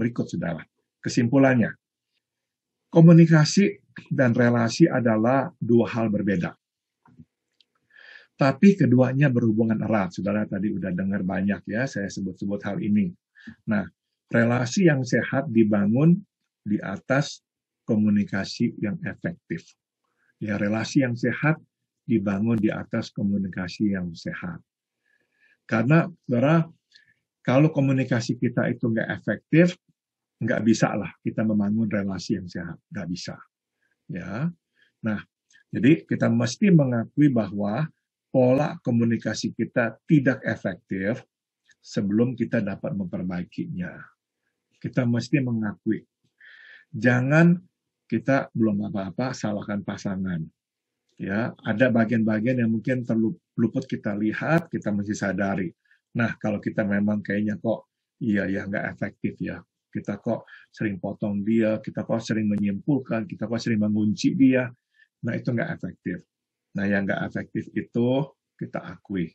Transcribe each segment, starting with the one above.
Berikut, saudara. Kesimpulannya, komunikasi dan relasi adalah dua hal berbeda. Tapi keduanya berhubungan erat. Saudara tadi udah dengar banyak ya, saya sebut-sebut hal ini. Nah, relasi yang sehat dibangun di atas komunikasi yang efektif. Ya, relasi yang sehat dibangun di atas komunikasi yang sehat. Karena, saudara, kalau komunikasi kita itu nggak efektif, nggak bisa lah kita membangun relasi yang sehat, nggak bisa. Ya, nah jadi kita mesti mengakui bahwa pola komunikasi kita tidak efektif sebelum kita dapat memperbaikinya. Kita mesti mengakui. Jangan kita belum apa-apa salahkan pasangan. Ya, ada bagian-bagian yang mungkin terluput kita lihat, kita mesti sadari. Nah, kalau kita memang kayaknya kok iya ya nggak efektif ya, kita kok sering potong dia, kita kok sering menyimpulkan, kita kok sering mengunci dia. Nah, itu nggak efektif. Nah, yang nggak efektif itu kita akui,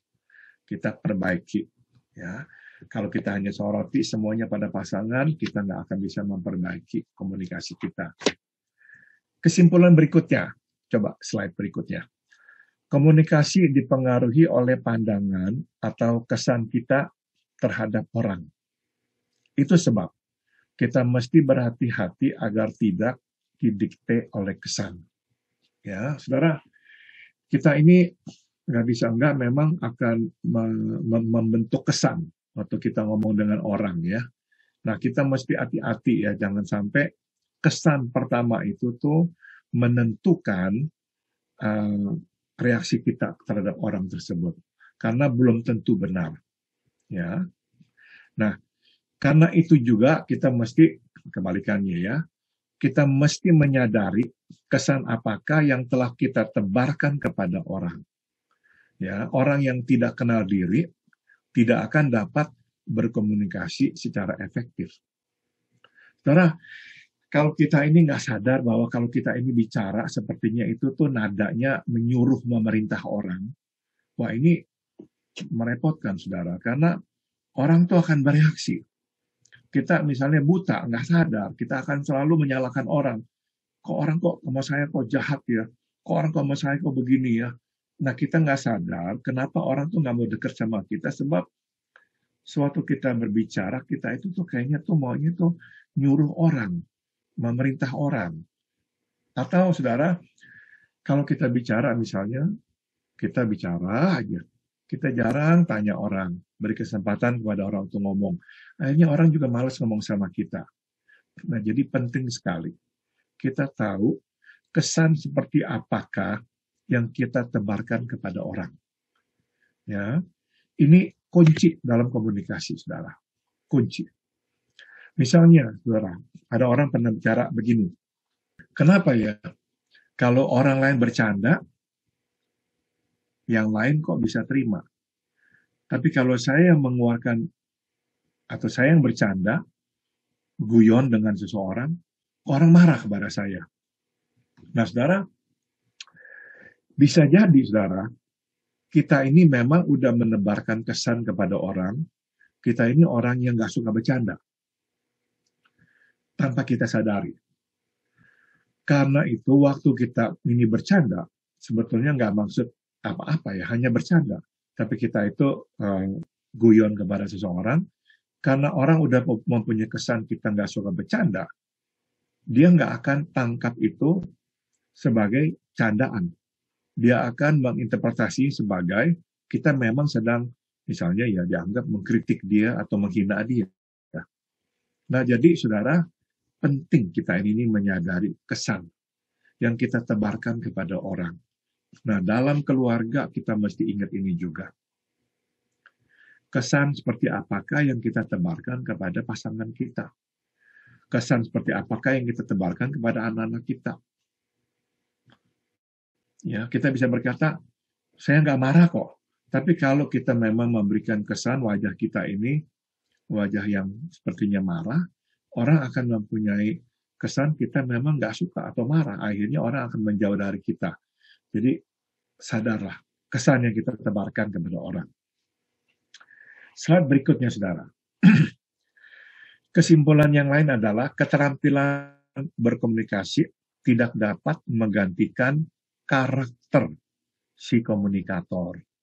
kita perbaiki. Ya, kalau kita hanya soroti semuanya pada pasangan, kita nggak akan bisa memperbaiki komunikasi kita. Kesimpulan berikutnya, coba slide berikutnya. Komunikasi dipengaruhi oleh pandangan atau kesan kita terhadap orang. Itu sebab kita mesti berhati-hati agar tidak didikte oleh kesan. Ya, saudara, kita ini nggak bisa nggak memang akan membentuk kesan waktu kita ngomong dengan orang ya. Nah, kita mesti hati-hati ya, jangan sampai kesan pertama itu tuh menentukan uh, reaksi kita terhadap orang tersebut karena belum tentu benar. Ya. Nah, karena itu juga kita mesti kembalikannya ya, kita mesti menyadari kesan apakah yang telah kita tebarkan kepada orang. Ya, orang yang tidak kenal diri tidak akan dapat berkomunikasi secara efektif. Saudara, kalau kita ini nggak sadar bahwa kalau kita ini bicara sepertinya itu tuh nadanya menyuruh memerintah orang, wah ini merepotkan saudara, karena orang tuh akan bereaksi kita misalnya buta, nggak sadar, kita akan selalu menyalahkan orang. Kok orang kok sama saya kok jahat ya? Kok orang kok sama saya kok begini ya? Nah kita nggak sadar kenapa orang tuh nggak mau dekat sama kita sebab suatu kita berbicara kita itu tuh kayaknya tuh maunya tuh nyuruh orang, memerintah orang. Atau saudara, kalau kita bicara misalnya, kita bicara aja, kita jarang tanya orang, beri kesempatan kepada orang untuk ngomong. Akhirnya orang juga malas ngomong sama kita. Nah, jadi penting sekali. Kita tahu kesan seperti apakah yang kita tebarkan kepada orang. Ya, ini kunci dalam komunikasi, saudara. Kunci. Misalnya, saudara, ada orang pernah bicara begini. Kenapa ya? Kalau orang lain bercanda, yang lain kok bisa terima. Tapi kalau saya yang mengeluarkan atau saya yang bercanda, guyon dengan seseorang, orang marah kepada saya. Nah, saudara, bisa jadi, saudara, kita ini memang udah menebarkan kesan kepada orang, kita ini orang yang gak suka bercanda. Tanpa kita sadari. Karena itu waktu kita ini bercanda, sebetulnya nggak maksud apa-apa ya, hanya bercanda. Tapi kita itu um, guyon kepada seseorang, karena orang udah mempunyai kesan kita nggak suka bercanda, dia nggak akan tangkap itu sebagai candaan. Dia akan menginterpretasi sebagai kita memang sedang misalnya ya dianggap mengkritik dia atau menghina dia. Nah jadi saudara penting kita ini menyadari kesan yang kita tebarkan kepada orang. Nah, dalam keluarga kita mesti ingat ini juga. Kesan seperti apakah yang kita tebarkan kepada pasangan kita? Kesan seperti apakah yang kita tebarkan kepada anak-anak kita? Ya, kita bisa berkata, saya nggak marah kok. Tapi kalau kita memang memberikan kesan wajah kita ini, wajah yang sepertinya marah, orang akan mempunyai kesan kita memang nggak suka atau marah. Akhirnya orang akan menjauh dari kita jadi sadarlah kesan yang kita tebarkan kepada orang. Slide berikutnya, saudara. Kesimpulan yang lain adalah keterampilan berkomunikasi tidak dapat menggantikan karakter si komunikator.